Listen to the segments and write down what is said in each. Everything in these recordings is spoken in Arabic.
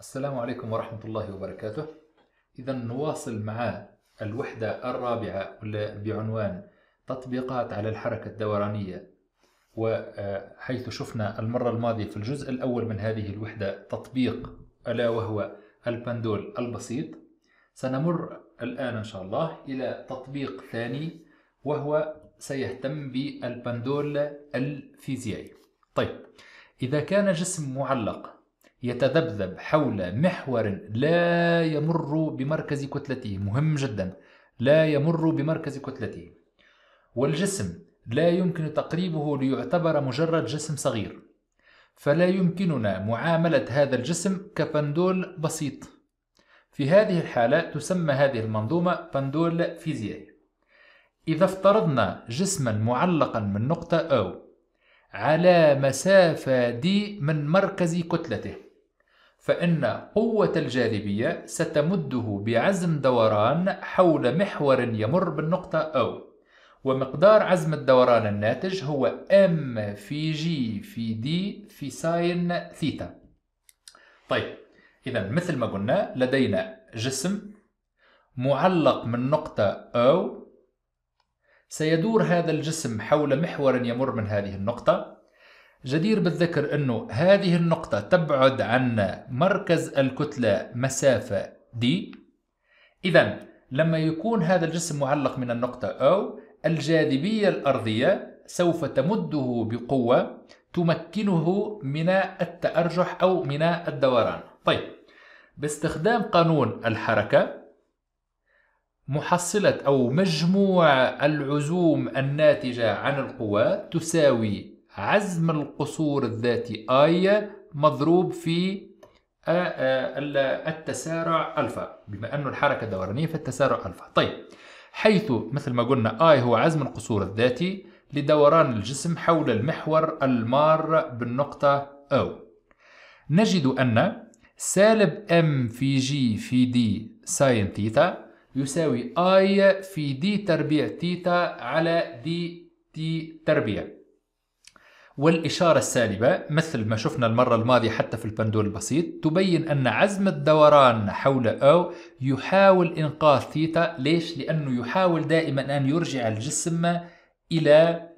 السلام عليكم ورحمة الله وبركاته إذا نواصل مع الوحدة الرابعة بعنوان تطبيقات على الحركة الدورانية وحيث شفنا المرة الماضية في الجزء الأول من هذه الوحدة تطبيق ألا وهو البندول البسيط سنمر الآن إن شاء الله إلى تطبيق ثاني وهو سيهتم بالبندول الفيزيائي طيب إذا كان جسم معلق يتذبذب حول محور لا يمر بمركز كتلته مهم جدا لا يمر بمركز كتلته والجسم لا يمكن تقريبه ليعتبر مجرد جسم صغير فلا يمكننا معاملة هذا الجسم كبندول بسيط في هذه الحالة تسمى هذه المنظومة بندول فيزيائي إذا افترضنا جسما معلقا من نقطة أو على مسافة D من مركز كتلته فإن قوة الجاذبية ستمده بعزم دوران حول محور يمر بالنقطة O ومقدار عزم الدوران الناتج هو M في G في D في ساين ثيتا طيب إذا مثل ما قلنا لدينا جسم معلق من نقطة O سيدور هذا الجسم حول محور يمر من هذه النقطة جدير بالذكر أنه هذه النقطة تبعد عن مركز الكتلة مسافة d إذا لما يكون هذا الجسم معلق من النقطة O الجاذبية الأرضية سوف تمده بقوة تمكنه من التأرجح أو من الدوران طيب باستخدام قانون الحركة محصلة أو مجموع العزوم الناتجة عن القوى تساوي عزم القصور الذاتي اي مضروب في آه، آه، التسارع الفا بما انه الحركة دورانية في التسارع الفا طيب حيث مثل ما قلنا اي هو عزم القصور الذاتي لدوران الجسم حول المحور المار بالنقطة أو نجد أن سالب ام في جي في دي ساين تيتا يساوي اي في دي تربيع تيتا على دي تي تربيع والإشارة السالبة مثل ما شفنا المرة الماضية حتى في البندول البسيط تبين أن عزم الدوران حول أو يحاول إنقاذ ثيتا ليش؟ لأنه يحاول دائما أن يرجع الجسم إلى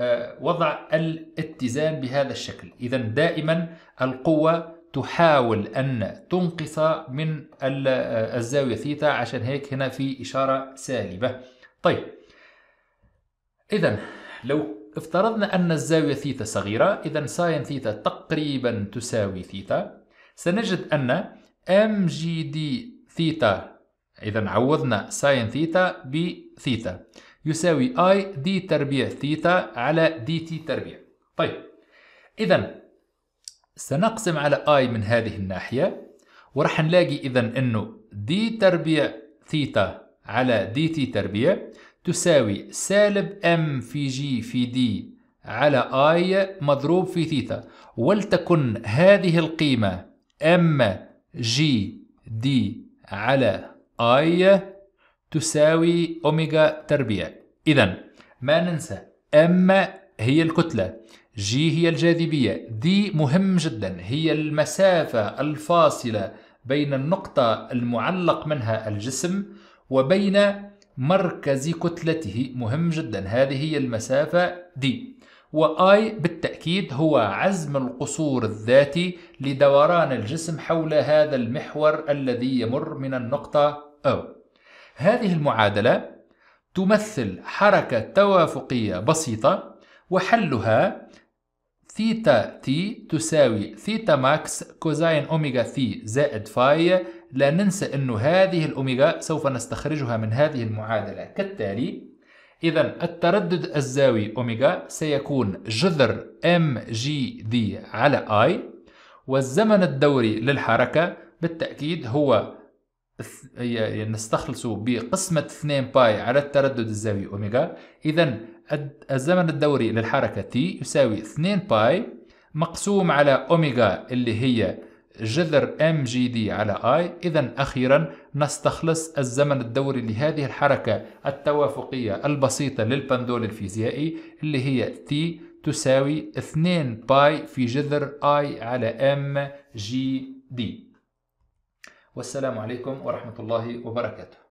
آه، وضع الاتزان بهذا الشكل إذا دائما القوة تحاول أن تنقص من آه، الزاوية ثيتا عشان هيك هنا في إشارة سالبة طيب إذا لو افترضنا أن الزاوية ثيتا صغيرة إذا ساين ثيتا تقريبا تساوي ثيتا سنجد أن ام جي دي ثيتا إذا عوضنا ساين ثيتا بثيتا يساوي اي دي تربيع ثيتا على دي تي تربيع طيب إذا سنقسم على اي من هذه الناحية وراح نلاقي إذا أنه دي تربيع ثيتا على دي تي تربيع تساوي سالب M في جي في دي على I مضروب في ثيتا ولتكن هذه القيمة M جي دي على I تساوي أوميجا تربيع إذا ما ننسى M هي الكتلة G هي الجاذبية D مهم جدا هي المسافة الفاصلة بين النقطة المعلق منها الجسم وبين مركز كتلته مهم جدا هذه هي المسافة دي وآي بالتأكيد هو عزم القصور الذاتي لدوران الجسم حول هذا المحور الذي يمر من النقطة أو هذه المعادلة تمثل حركة توافقية بسيطة وحلها ثيتا تي تساوي ثيتا ماكس كوزين أوميغا ثي زائد فاي لا ننسى أن هذه الأوميغا سوف نستخرجها من هذه المعادلة كالتالي إذا التردد الزاوي أوميغا سيكون جذر ام جي دي على اي والزمن الدوري للحركة بالتأكيد هو يعني نستخلصه بقسمة 2 باي على التردد الزاوي أوميغا إذا الزمن الدوري للحركة تي يساوي 2 باي مقسوم على أوميغا اللي هي جذر ام جي دي على اي اذا اخيرا نستخلص الزمن الدوري لهذه الحركة التوافقية البسيطة للبندول الفيزيائي اللي هي تي تساوي 2 باي في جذر اي على ام جي دي والسلام عليكم ورحمة الله وبركاته